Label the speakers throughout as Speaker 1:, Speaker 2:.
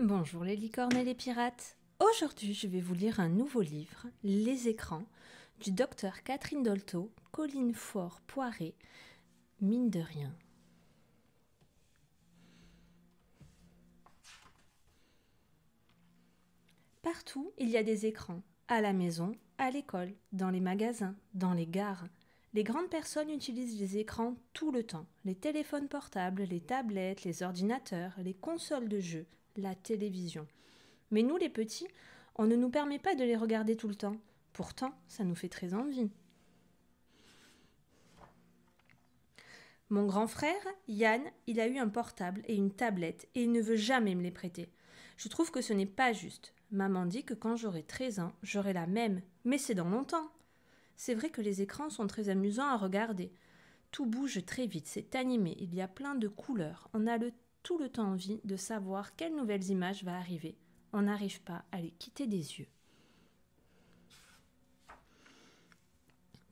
Speaker 1: Bonjour les licornes et les pirates. Aujourd'hui, je vais vous lire un nouveau livre, Les écrans, du docteur Catherine Dolto, Colline Fort Poiré, mine de rien. Partout, il y a des écrans, à la maison, à l'école, dans les magasins, dans les gares. Les grandes personnes utilisent les écrans tout le temps, les téléphones portables, les tablettes, les ordinateurs, les consoles de jeux, la télévision. Mais nous, les petits, on ne nous permet pas de les regarder tout le temps. Pourtant, ça nous fait très envie. Mon grand frère, Yann, il a eu un portable et une tablette et il ne veut jamais me les prêter. Je trouve que ce n'est pas juste. Maman dit que quand j'aurai 13 ans, j'aurai la même, mais c'est dans longtemps. C'est vrai que les écrans sont très amusants à regarder. Tout bouge très vite, c'est animé, il y a plein de couleurs, on a le tout le temps envie de savoir quelles nouvelles images va arriver. On n'arrive pas à les quitter des yeux.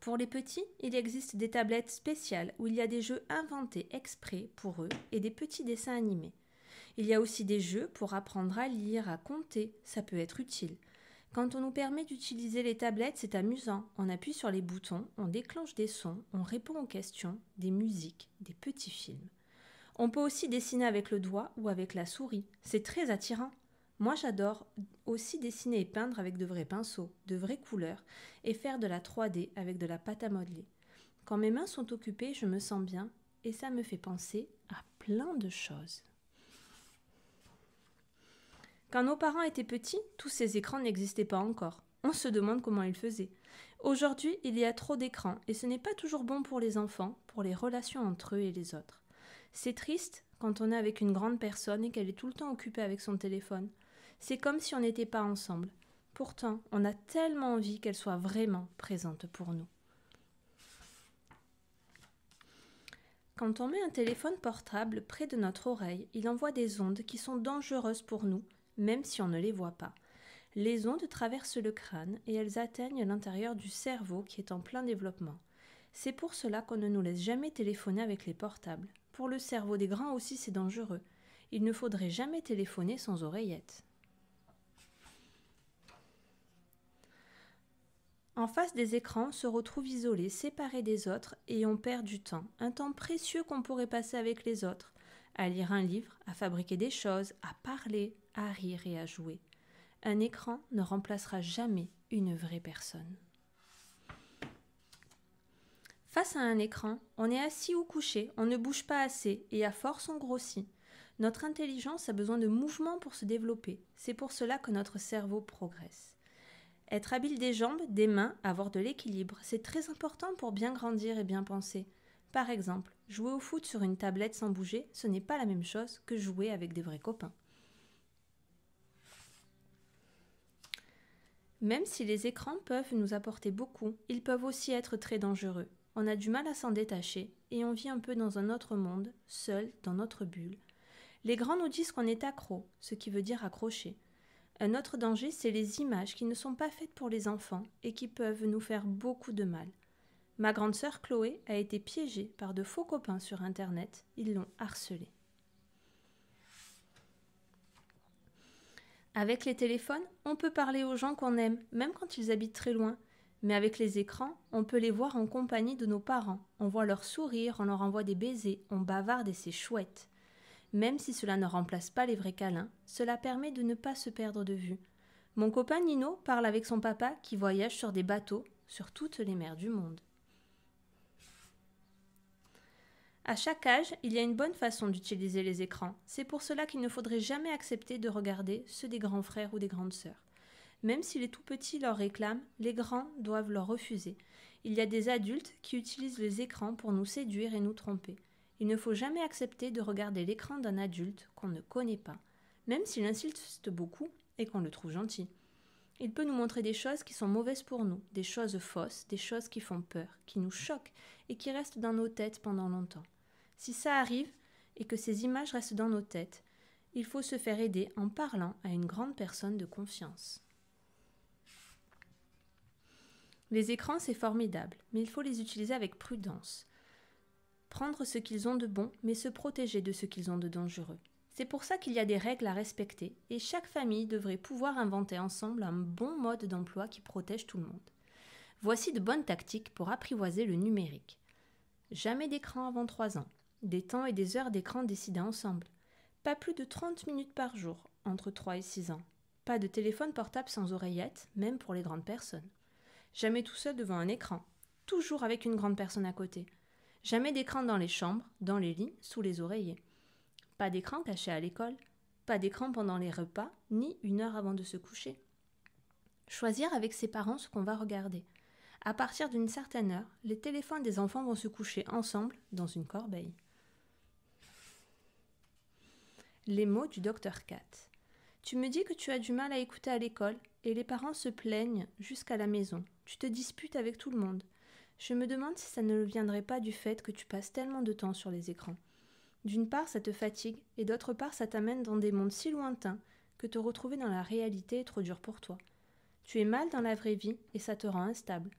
Speaker 1: Pour les petits, il existe des tablettes spéciales où il y a des jeux inventés exprès pour eux et des petits dessins animés. Il y a aussi des jeux pour apprendre à lire, à compter, ça peut être utile. Quand on nous permet d'utiliser les tablettes, c'est amusant. On appuie sur les boutons, on déclenche des sons, on répond aux questions, des musiques, des petits films. On peut aussi dessiner avec le doigt ou avec la souris. C'est très attirant. Moi, j'adore aussi dessiner et peindre avec de vrais pinceaux, de vraies couleurs, et faire de la 3D avec de la pâte à modeler. Quand mes mains sont occupées, je me sens bien, et ça me fait penser à plein de choses. Quand nos parents étaient petits, tous ces écrans n'existaient pas encore. On se demande comment ils faisaient. Aujourd'hui, il y a trop d'écrans, et ce n'est pas toujours bon pour les enfants, pour les relations entre eux et les autres. C'est triste quand on est avec une grande personne et qu'elle est tout le temps occupée avec son téléphone. C'est comme si on n'était pas ensemble. Pourtant, on a tellement envie qu'elle soit vraiment présente pour nous. Quand on met un téléphone portable près de notre oreille, il envoie des ondes qui sont dangereuses pour nous, même si on ne les voit pas. Les ondes traversent le crâne et elles atteignent l'intérieur du cerveau qui est en plein développement. C'est pour cela qu'on ne nous laisse jamais téléphoner avec les portables. Pour le cerveau des grands aussi, c'est dangereux. Il ne faudrait jamais téléphoner sans oreillette. En face des écrans, on se retrouve isolé, séparé des autres, et on perd du temps, un temps précieux qu'on pourrait passer avec les autres, à lire un livre, à fabriquer des choses, à parler, à rire et à jouer. Un écran ne remplacera jamais une vraie personne. Face à un écran, on est assis ou couché, on ne bouge pas assez et à force on grossit. Notre intelligence a besoin de mouvement pour se développer. C'est pour cela que notre cerveau progresse. Être habile des jambes, des mains, avoir de l'équilibre, c'est très important pour bien grandir et bien penser. Par exemple, jouer au foot sur une tablette sans bouger, ce n'est pas la même chose que jouer avec des vrais copains. Même si les écrans peuvent nous apporter beaucoup, ils peuvent aussi être très dangereux on a du mal à s'en détacher et on vit un peu dans un autre monde, seul, dans notre bulle. Les grands nous disent qu'on est accro, ce qui veut dire accroché. Un autre danger, c'est les images qui ne sont pas faites pour les enfants et qui peuvent nous faire beaucoup de mal. Ma grande sœur Chloé a été piégée par de faux copains sur Internet. Ils l'ont harcelée. Avec les téléphones, on peut parler aux gens qu'on aime, même quand ils habitent très loin. Mais avec les écrans, on peut les voir en compagnie de nos parents, on voit leur sourire, on leur envoie des baisers, on bavarde et c'est chouette. Même si cela ne remplace pas les vrais câlins, cela permet de ne pas se perdre de vue. Mon copain Nino parle avec son papa qui voyage sur des bateaux sur toutes les mers du monde. À chaque âge, il y a une bonne façon d'utiliser les écrans. C'est pour cela qu'il ne faudrait jamais accepter de regarder ceux des grands frères ou des grandes sœurs. Même si les tout petits leur réclament, les grands doivent leur refuser. Il y a des adultes qui utilisent les écrans pour nous séduire et nous tromper. Il ne faut jamais accepter de regarder l'écran d'un adulte qu'on ne connaît pas, même s'il insiste beaucoup et qu'on le trouve gentil. Il peut nous montrer des choses qui sont mauvaises pour nous, des choses fausses, des choses qui font peur, qui nous choquent et qui restent dans nos têtes pendant longtemps. Si ça arrive et que ces images restent dans nos têtes, il faut se faire aider en parlant à une grande personne de confiance. Les écrans, c'est formidable, mais il faut les utiliser avec prudence. Prendre ce qu'ils ont de bon, mais se protéger de ce qu'ils ont de dangereux. C'est pour ça qu'il y a des règles à respecter, et chaque famille devrait pouvoir inventer ensemble un bon mode d'emploi qui protège tout le monde. Voici de bonnes tactiques pour apprivoiser le numérique. Jamais d'écran avant 3 ans. Des temps et des heures d'écran décidés ensemble. Pas plus de 30 minutes par jour, entre 3 et 6 ans. Pas de téléphone portable sans oreillette, même pour les grandes personnes jamais tout seul devant un écran, toujours avec une grande personne à côté. Jamais d'écran dans les chambres, dans les lits, sous les oreillers. Pas d'écran caché à l'école, pas d'écran pendant les repas, ni une heure avant de se coucher. Choisir avec ses parents ce qu'on va regarder. À partir d'une certaine heure, les téléphones des enfants vont se coucher ensemble dans une corbeille. Les mots du docteur Cat. Tu me dis que tu as du mal à écouter à l'école, et les parents se plaignent jusqu'à la maison. Tu te disputes avec tout le monde. Je me demande si ça ne viendrait pas du fait que tu passes tellement de temps sur les écrans. D'une part, ça te fatigue, et d'autre part, ça t'amène dans des mondes si lointains que te retrouver dans la réalité est trop dur pour toi. Tu es mal dans la vraie vie, et ça te rend instable.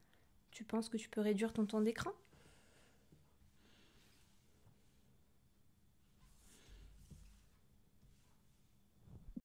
Speaker 1: Tu penses que tu peux réduire ton temps d'écran